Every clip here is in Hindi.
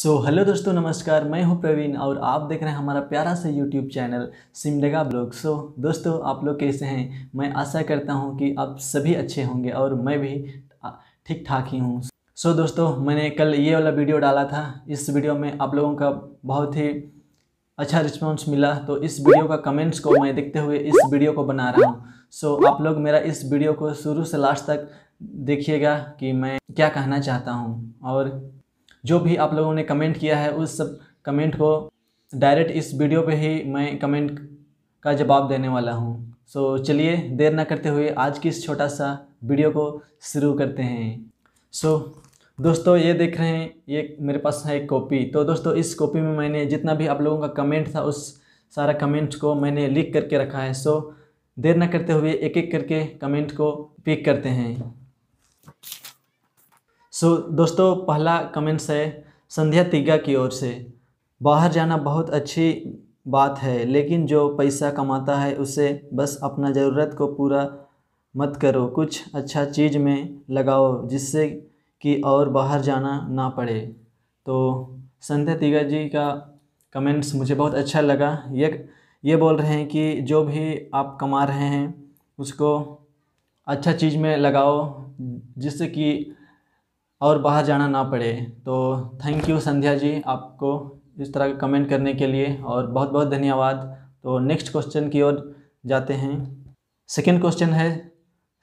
सो so, हेलो दोस्तों नमस्कार मैं हूं प्रवीण और आप देख रहे हैं हमारा प्यारा सा YouTube channel Simdega blog so so, दोस्तों आप लोग कैसे हैं मैं आशा करता हूं कि आप सभी अच्छे होंगे और मैं भी ठीक ठाक ही हूं सो so, दोस्तों मैंने कल ये वाला वीडियो डाला था इस वीडियो में आप लोगों का बहुत ही अच्छा रिस्पॉन्स मिला तो इस वीडियो का कमेंट्स को मैं देखते हुए इस वीडियो को बना रहा हूँ सो so, आप लोग मेरा इस वीडियो को शुरू से लास्ट तक देखिएगा कि मैं क्या कहना चाहता हूँ और जो भी आप लोगों ने कमेंट किया है उस सब कमेंट को डायरेक्ट इस वीडियो पे ही मैं कमेंट का जवाब देने वाला हूँ सो so, चलिए देर ना करते हुए आज की इस छोटा सा वीडियो को शुरू करते हैं सो so, दोस्तों ये देख रहे हैं ये मेरे पास है एक कॉपी तो दोस्तों इस कॉपी में मैंने जितना भी आप लोगों का कमेंट था उस सारा कमेंट को मैंने लिख करके रखा है सो so, देर ना करते हुए एक एक करके कमेंट को पिक करते हैं सो so, दोस्तों पहला कमेंट्स है संध्या तिग्गा की ओर से बाहर जाना बहुत अच्छी बात है लेकिन जो पैसा कमाता है उसे बस अपना ज़रूरत को पूरा मत करो कुछ अच्छा चीज़ में लगाओ जिससे कि और बाहर जाना ना पड़े तो संध्या तिगा जी का कमेंट्स मुझे बहुत अच्छा लगा ये ये बोल रहे हैं कि जो भी आप कमा रहे हैं उसको अच्छा चीज़ में लगाओ जिससे कि और बाहर जाना ना पड़े तो थैंक यू संध्या जी आपको इस तरह का कमेंट करने के लिए और बहुत बहुत धन्यवाद तो नेक्स्ट क्वेश्चन की ओर जाते हैं सेकेंड क्वेश्चन है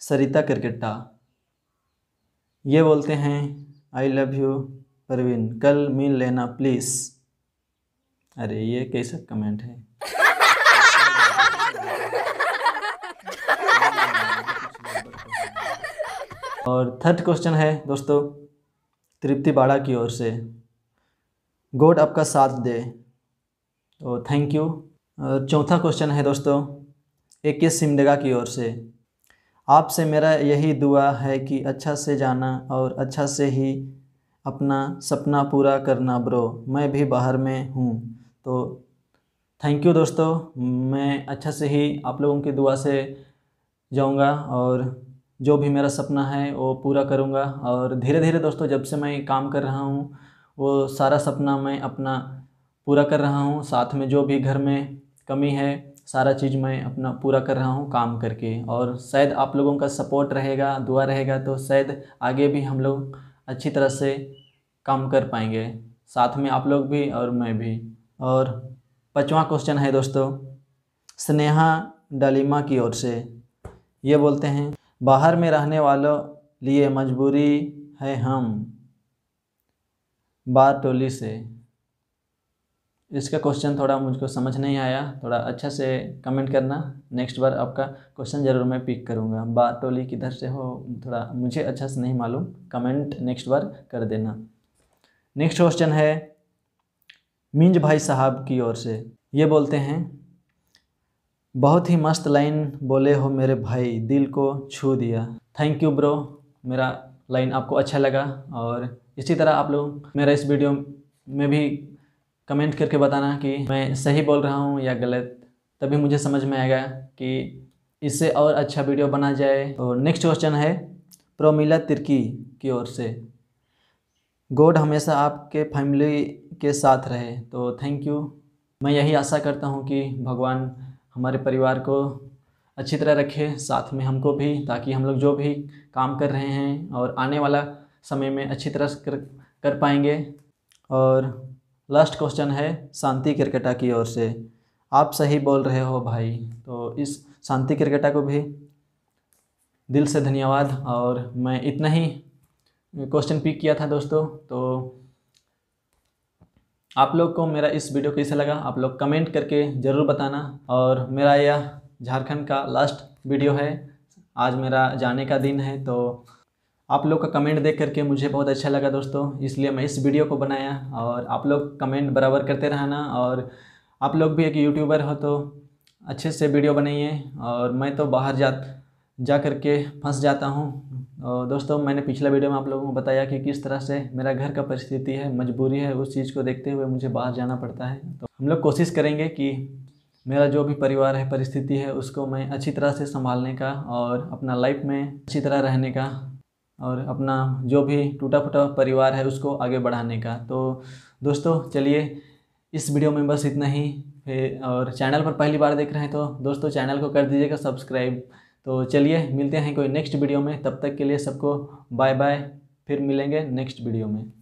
सरिता क्रिकेटा ये बोलते हैं आई लव यू परवीन कल मिल लेना प्लीज़ अरे ये कैसा कमेंट है और थर्ड क्वेश्चन है दोस्तों तृप्ति बाड़ा की ओर से गॉड आपका साथ दे तो थैंक यू चौथा क्वेश्चन है दोस्तों ए के सिमडेगा की ओर से आपसे मेरा यही दुआ है कि अच्छा से जाना और अच्छा से ही अपना सपना पूरा करना ब्रो मैं भी बाहर में हूँ तो थैंक यू दोस्तों मैं अच्छा से ही आप लोगों की दुआ से जाऊँगा और जो भी मेरा सपना है वो पूरा करूँगा और धीरे धीरे दोस्तों जब से मैं काम कर रहा हूँ वो सारा सपना मैं अपना पूरा कर रहा हूँ साथ में जो भी घर में कमी है सारा चीज़ मैं अपना पूरा कर रहा हूँ काम करके और शायद आप लोगों का सपोर्ट रहेगा दुआ रहेगा तो शायद आगे भी हम लोग अच्छी तरह से काम कर पाएंगे साथ में आप लोग भी और मैं भी और पाँचवा क्वेश्चन है दोस्तों स्नेहा डालिमा की ओर से ये बोलते हैं बाहर में रहने वालों लिए मजबूरी है हम टोली से इसका क्वेश्चन थोड़ा मुझको समझ नहीं आया थोड़ा अच्छा से कमेंट करना नेक्स्ट बार आपका क्वेश्चन ज़रूर मैं पिक करूँगा टोली किधर से हो थोड़ा मुझे अच्छा से नहीं मालूम कमेंट नेक्स्ट बार कर देना नेक्स्ट क्वेश्चन है मिंज भाई साहब की ओर से ये बोलते हैं बहुत ही मस्त लाइन बोले हो मेरे भाई दिल को छू दिया थैंक यू ब्रो मेरा लाइन आपको अच्छा लगा और इसी तरह आप लोग मेरा इस वीडियो में भी कमेंट करके बताना कि मैं सही बोल रहा हूँ या गलत तभी मुझे समझ में आएगा कि इससे और अच्छा वीडियो बना जाए और नेक्स्ट क्वेश्चन है प्रोमिला तिर्की की ओर से गॉड हमेशा आपके फैमिली के साथ रहे तो थैंक यू मैं यही आशा करता हूँ कि भगवान हमारे परिवार को अच्छी तरह रखे साथ में हमको भी ताकि हम लोग जो भी काम कर रहे हैं और आने वाला समय में अच्छी तरह कर कर पाएंगे और लास्ट क्वेश्चन है शांति क्रिकेटा की ओर से आप सही बोल रहे हो भाई तो इस शांति क्रिकेटा को भी दिल से धन्यवाद और मैं इतना ही क्वेश्चन पिक किया था दोस्तों तो आप लोग को मेरा इस वीडियो कैसा लगा आप लोग कमेंट करके ज़रूर बताना और मेरा यह झारखंड का लास्ट वीडियो है आज मेरा जाने का दिन है तो आप लोग का कमेंट देख करके मुझे बहुत अच्छा लगा दोस्तों इसलिए मैं इस वीडियो को बनाया और आप लोग कमेंट बराबर करते रहना और आप लोग भी एक यूट्यूबर हो तो अच्छे से वीडियो बनाइए और मैं तो बाहर जा जा करके फंस जाता हूँ और दोस्तों मैंने पिछला वीडियो में आप लोगों को बताया कि किस तरह से मेरा घर का परिस्थिति है मजबूरी है उस चीज़ को देखते हुए मुझे बाहर जाना पड़ता है तो हम लोग कोशिश करेंगे कि मेरा जो भी परिवार है परिस्थिति है उसको मैं अच्छी तरह से संभालने का और अपना लाइफ में अच्छी तरह रहने का और अपना जो भी टूटा फूटा परिवार है उसको आगे बढ़ाने का तो दोस्तों चलिए इस वीडियो में बस इतना ही फिर और चैनल पर पहली बार देख रहे हैं तो दोस्तों चैनल को कर दीजिएगा सब्सक्राइब तो चलिए मिलते हैं कोई नेक्स्ट वीडियो में तब तक के लिए सबको बाय बाय फिर मिलेंगे नेक्स्ट वीडियो में